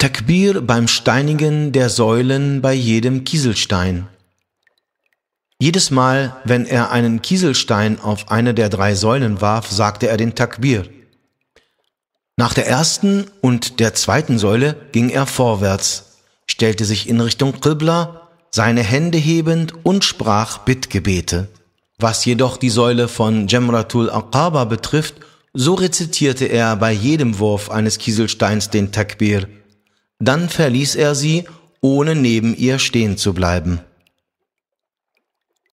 Takbir beim Steinigen der Säulen bei jedem Kieselstein. Jedes Mal, wenn er einen Kieselstein auf eine der drei Säulen warf, sagte er den Takbir. Nach der ersten und der zweiten Säule ging er vorwärts, stellte sich in Richtung Qibla, seine Hände hebend und sprach Bittgebete. Was jedoch die Säule von Jamratul Aqaba betrifft, so rezitierte er bei jedem Wurf eines Kieselsteins den Takbir – dann verließ er sie, ohne neben ihr stehen zu bleiben.